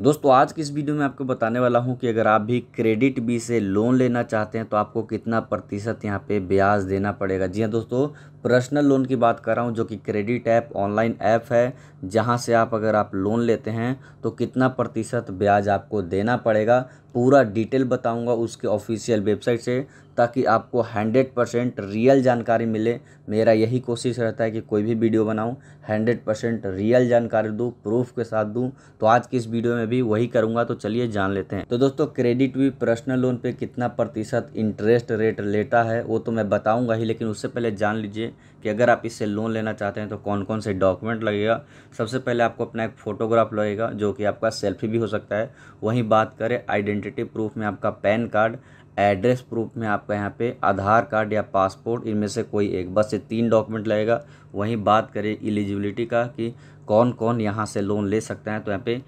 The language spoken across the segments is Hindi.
दोस्तों आज की इस वीडियो में आपको बताने वाला हूं कि अगर आप भी क्रेडिट बी से लोन लेना चाहते हैं तो आपको कितना प्रतिशत यहां पे ब्याज देना पड़ेगा जी हां दोस्तों पर्सनल लोन की बात कर रहा हूं जो कि क्रेडिट ऐप ऑनलाइन ऐप है जहां से आप अगर आप लोन लेते हैं तो कितना प्रतिशत ब्याज आपको देना पड़ेगा पूरा डिटेल बताऊंगा उसके ऑफिशियल वेबसाइट से ताकि आपको 100 परसेंट रियल जानकारी मिले मेरा यही कोशिश रहता है कि कोई भी वीडियो बनाऊं 100 परसेंट रियल जानकारी दूं प्रूफ के साथ दूं तो आज की इस वीडियो में भी वही करूंगा तो चलिए जान लेते हैं तो दोस्तों क्रेडिट भी पर्सनल लोन पर कितना प्रतिशत इंटरेस्ट रेट लेता है वो तो मैं बताऊँगा ही लेकिन उससे पहले जान लीजिए कि अगर आप इससे लोन लेना चाहते हैं तो कौन कौन से डॉक्यूमेंट लगेगा सबसे पहले आपको अपना एक फ़ोटोग्राफ लगेगा जो कि आपका सेल्फी भी हो सकता है वहीं बात करें आइडेंटी आइडेंटिटी प्रूफ में आपका पैन कार्ड एड्रेस प्रूफ में आपका यहाँ पे आधार कार्ड या पासपोर्ट इनमें से कोई एक बस ये तीन डॉक्यूमेंट लगेगा वहीं बात करें एलिजिबिलिटी का कि कौन कौन यहाँ से लोन ले सकता है तो यहाँ पे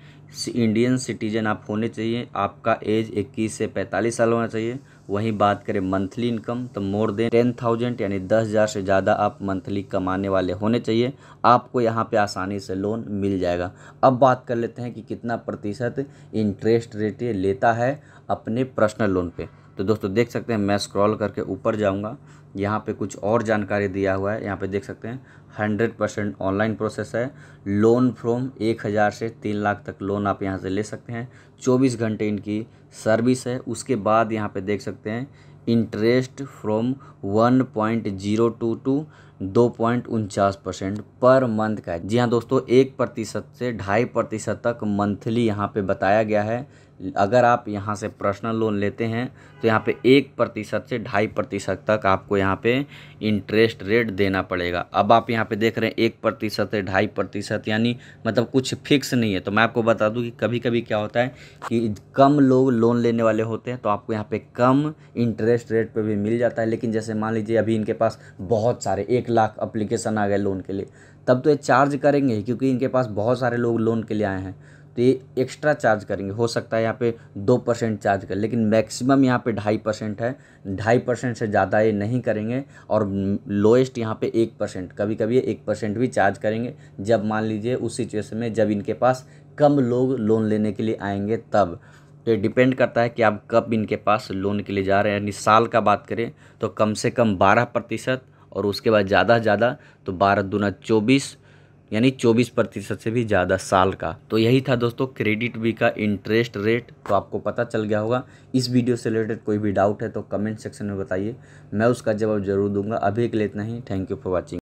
इंडियन सिटीजन आप होने चाहिए आपका एज इक्कीस से पैंतालीस साल होना चाहिए वहीं बात करें मंथली इनकम तो मोर देन टेन थाउजेंड यानी दस हज़ार से ज़्यादा आप मंथली कमाने वाले होने चाहिए आपको यहाँ पे आसानी से लोन मिल जाएगा अब बात कर लेते हैं कि कितना प्रतिशत इंटरेस्ट रेट लेता है अपने पर्सनल लोन पे तो दोस्तों देख सकते हैं मैं स्क्रॉल करके ऊपर जाऊँगा यहाँ पे कुछ और जानकारी दिया हुआ है यहाँ पे देख सकते हैं हंड्रेड परसेंट ऑनलाइन प्रोसेस है लोन फ्रॉम एक हज़ार से तीन लाख तक लोन आप यहाँ से ले सकते हैं चौबीस घंटे इनकी सर्विस है उसके बाद यहाँ पे देख सकते हैं interest from one point zero two to दो पॉइंट उनचास परसेंट पर मंथ का है जी हाँ दोस्तों एक प्रतिशत से ढाई प्रतिशत तक मंथली यहाँ पे बताया गया है अगर आप यहाँ से पर्सनल लोन लेते हैं तो यहाँ पे एक प्रतिशत से ढाई प्रतिशत तक आपको यहाँ पे इंटरेस्ट रेट देना पड़ेगा अब आप यहाँ पे देख रहे हैं एक प्रतिशत से ढाई प्रतिशत यानी मतलब कुछ फिक्स नहीं है तो मैं आपको बता दूँ कि कभी कभी क्या होता है कि कम लोग लोन लेने वाले होते हैं तो आपको यहाँ पर कम इंटरेस्ट रेट पर भी मिल जाता है लेकिन जैसे मान लीजिए अभी इनके पास बहुत सारे एक लाख अप्लीकेशन आ गए लोन के लिए तब तो ये चार्ज करेंगे क्योंकि इनके पास बहुत सारे लोग लोन के लिए आए हैं तो ये एक्स्ट्रा चार्ज करेंगे हो सकता है यहाँ पे दो परसेंट चार्ज कर लेकिन मैक्सिमम यहाँ पे ढाई परसेंट है ढाई परसेंट से ज़्यादा ये नहीं करेंगे और लोएस्ट यहाँ पे एक परसेंट कभी कभी एक परसेंट भी चार्ज करेंगे जब मान लीजिए उस सिचुएशन में जब इनके पास कम लोग लोन लेने के लिए आएंगे तब तो ये डिपेंड करता है कि आप कब इनके पास लोन के लिए जा रहे हैं यानी साल का बात करें तो कम से कम बारह प्रतिशत और उसके बाद ज़्यादा से ज़्यादा तो बारह दूना चौबीस यानी 24 प्रतिशत से भी ज़्यादा साल का तो यही था दोस्तों क्रेडिट बी का इंटरेस्ट रेट तो आपको पता चल गया होगा इस वीडियो से रिलेटेड कोई भी डाउट है तो कमेंट सेक्शन में बताइए मैं उसका जवाब जरूर दूंगा अभी के लिए इतना ही थैंक यू फॉर वॉचिंग